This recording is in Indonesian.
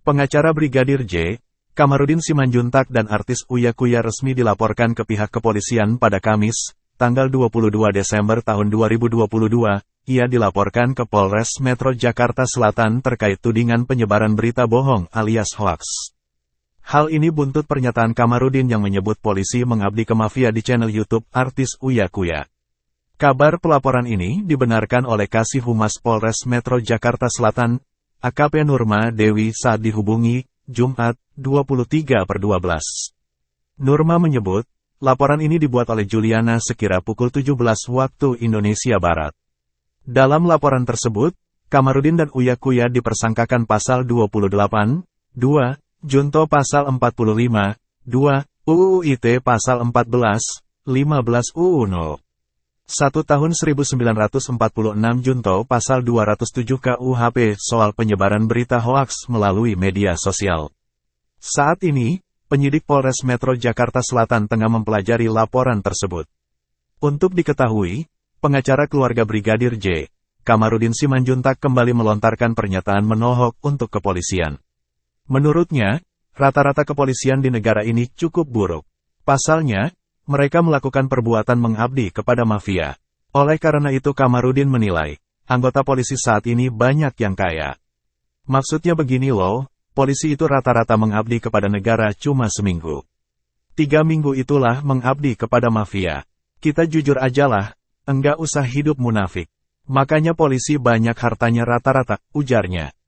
Pengacara Brigadir J, Kamarudin Simanjuntak dan artis Uya Kuya resmi dilaporkan ke pihak kepolisian pada Kamis, tanggal 22 Desember tahun 2022, ia dilaporkan ke Polres Metro Jakarta Selatan terkait tudingan penyebaran berita bohong alias hoaks. Hal ini buntut pernyataan Kamarudin yang menyebut polisi mengabdi ke mafia di channel YouTube artis Uya Kuya. Kabar pelaporan ini dibenarkan oleh Kasih Humas Polres Metro Jakarta Selatan, AKP Nurma Dewi saat dihubungi, Jumat, 23 per 12. Nurma menyebut, laporan ini dibuat oleh Juliana sekira pukul 17 waktu Indonesia Barat. Dalam laporan tersebut, Kamarudin dan Uyakuya dipersangkakan pasal 28, 2, Junto pasal 45, 2, UU ITE pasal 14, 15 UU 0. 1 tahun 1946 Junto pasal 207 KUHP soal penyebaran berita hoaks melalui media sosial. Saat ini, penyidik Polres Metro Jakarta Selatan tengah mempelajari laporan tersebut. Untuk diketahui, pengacara keluarga Brigadir J, Kamarudin Simanjuntak kembali melontarkan pernyataan menohok untuk kepolisian. Menurutnya, rata-rata kepolisian di negara ini cukup buruk. Pasalnya, mereka melakukan perbuatan mengabdi kepada mafia. Oleh karena itu Kamarudin menilai, anggota polisi saat ini banyak yang kaya. Maksudnya begini loh, polisi itu rata-rata mengabdi kepada negara cuma seminggu. Tiga minggu itulah mengabdi kepada mafia. Kita jujur ajalah, enggak usah hidup munafik. Makanya polisi banyak hartanya rata-rata, ujarnya.